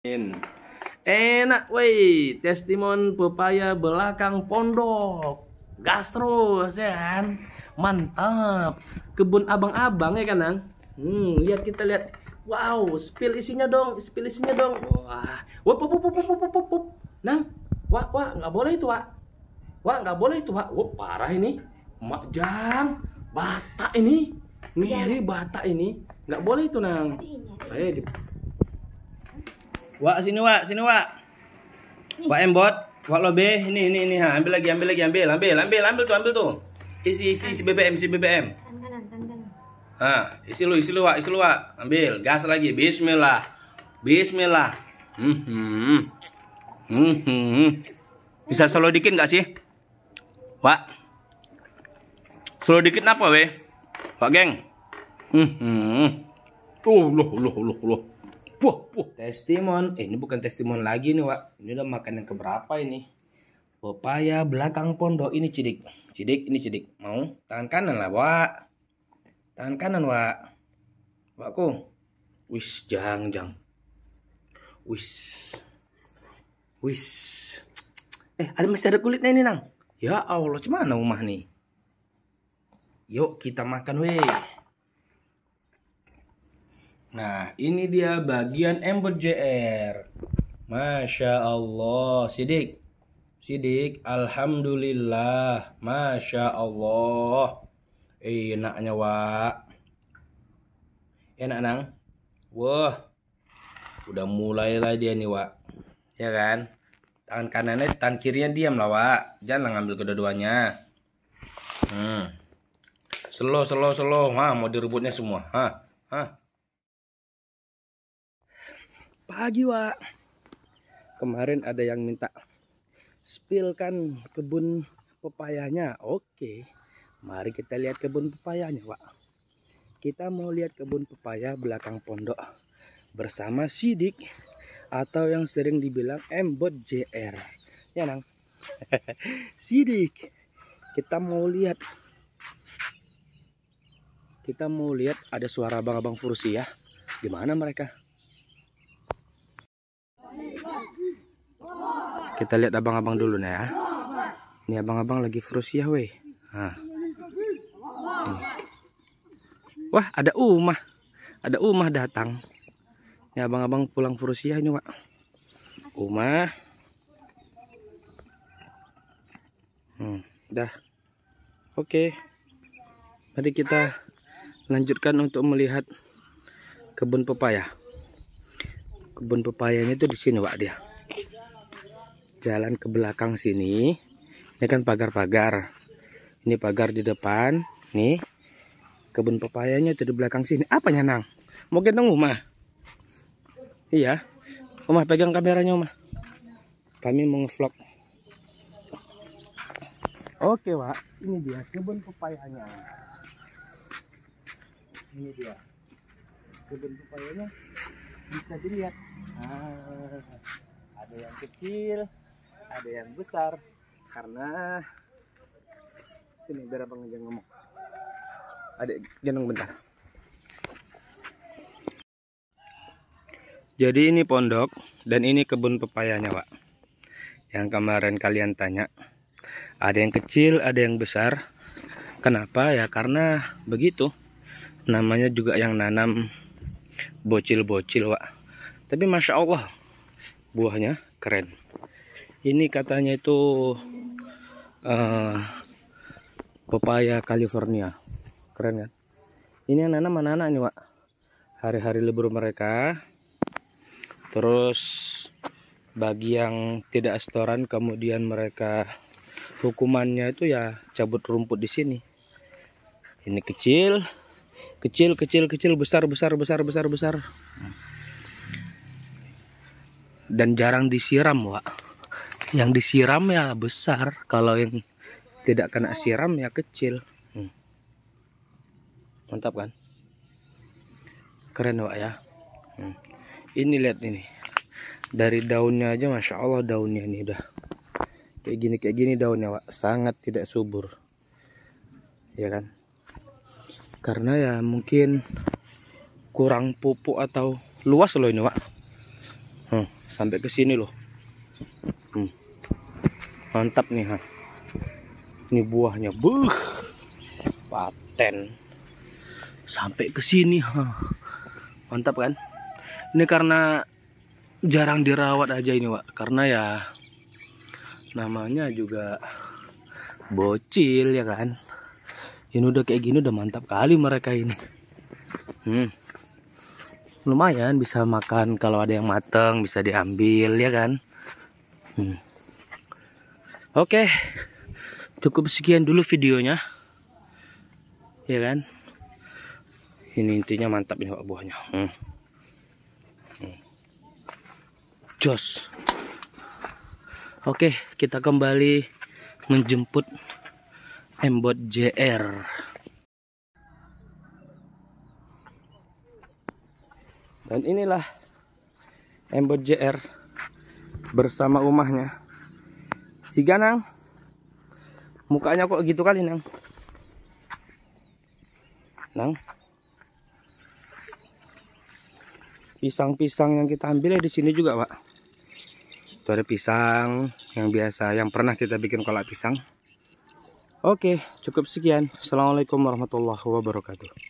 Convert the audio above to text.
Enak woi, testimon pepaya belakang pondok. Gas terus ya kan? Mantap. Kebun abang-abang ya kan, Nang? Hmm, lihat kita lihat. Wow, spill isinya dong, spill isinya dong. Wah. Wop wop wop wop wop wop. Nang, wah wah nggak boleh itu, Wak. Wah, nggak boleh itu, Wak. Wah, parah ini. Mak jam, bata ini. Ngeri bata ini. Nggak boleh itu, Nang. Eh, Wak sini Wak, sini Wak. Wak embot, Wak lobe. Ini ini ini ha, ambil lagi, ambil lagi, ambil, ambil, ambil, ambil tuh, ambil tuh. Isi isi isi BBM, isi BBM. Ha, isi lu, isi lu Wak, isi lu Wak. Ambil, gas lagi. Bismillah. Bismillah. Hmm. Hmm. hmm, hmm. Bisa solo dikit nggak sih? Wak. Solo dikit apa, We? Pak geng. Hmm. Tuh, hmm. loh, loh, loh, loh puh puh Testimon. Eh, ini bukan testimon lagi nih, Wak. Ini udah makan yang keberapa ini? Pepaya belakang pondok ini cidik. Cidik, ini cidik. Mau? Tangan kanan lah, Wak. Tangan kanan, Wak. Wakku. Wis, jang, jang. Wis. Wis. Eh, ada masih ada kulitnya ini, Nang. Ya Allah, cuman rumah nih. Yuk kita makan, weh. Nah, ini dia bagian embed JR. Masya Allah, sidik. Sidik, Alhamdulillah. Masya Allah. Enaknya, eh, wa, Enak, ya, Nang. Wah, udah mulailah dia nih, wa, Ya kan? tangan kanannya tangan kirinya diam lah wak jangan ngambil kedua-duanya hmm. slow slow slow ha mau direbutnya semua Hah, hah. Pagi, Wak. Kemarin ada yang minta spilkan kebun pepayanya. Oke. Mari kita lihat kebun pepayanya, Wak. Kita mau lihat kebun pepaya belakang pondok bersama Sidik atau yang sering dibilang Embot JR. Ya, Nang. Sidik. Kita mau lihat kita mau lihat ada suara abang-abang Fursi ya. gimana mereka? Kita lihat abang-abang dulu nih ya. Ini abang-abang lagi frusiah weh. Nah. Wah, ada umah. Ada umah datang. Ini abang-abang pulang frusiah ini, Pak. Umah. Hmm, dah. Oke. Okay. Mari kita lanjutkan untuk melihat kebun pepaya. Kebun pepayanya itu di sini, Pak, dia jalan ke belakang sini ini kan pagar-pagar ini pagar di depan nih kebun pepayanya itu di belakang sini apanya nang mau gendong rumah iya rumah pegang kameranya rumah kami mau ngevlog oke Pak. ini dia kebun pepayanya ini dia kebun pepayanya bisa dilihat ah, ada yang kecil ada yang besar karena ini biar abang aja ngomong adik gendong bentar jadi ini pondok dan ini kebun pepayanya pak yang kemarin kalian tanya ada yang kecil ada yang besar kenapa ya karena begitu namanya juga yang nanam bocil-bocil pak tapi Masya Allah buahnya keren ini katanya itu uh, pepaya California keren kan ini anak-anak mana anak nih Wak hari-hari libur mereka terus bagi yang tidak setoran kemudian mereka hukumannya itu ya cabut rumput di sini ini kecil kecil kecil kecil besar besar besar besar besar dan jarang disiram Wak yang disiram ya besar kalau yang tidak kena siram ya kecil hmm. mantap kan keren pak ya hmm. ini lihat ini dari daunnya aja masya Allah daunnya ini udah kayak gini kayak gini daunnya pak sangat tidak subur ya kan karena ya mungkin kurang pupuk atau luas loh ini pak hmm, sampai ke sini loh mantap nih ha ini buahnya buh paten sampai ke sini ha mantap kan ini karena jarang dirawat aja ini Wak karena ya namanya juga bocil ya kan ini udah kayak gini udah mantap kali mereka ini hmm. lumayan bisa makan kalau ada yang mateng bisa diambil ya kan hmm. Oke, cukup sekian dulu videonya, ya kan? Ini intinya mantap ini pak buahnya. Hmm. Hmm. Jos. Oke, kita kembali menjemput Embot JR. Dan inilah Embot JR bersama rumahnya. Si Ganang, Mukanya kok gitu kali nang. Nang. Pisang-pisang yang kita ambil ya di sini juga, Pak. Itu ada pisang yang biasa, yang pernah kita bikin kolak pisang. Oke, cukup sekian. Assalamualaikum warahmatullahi wabarakatuh.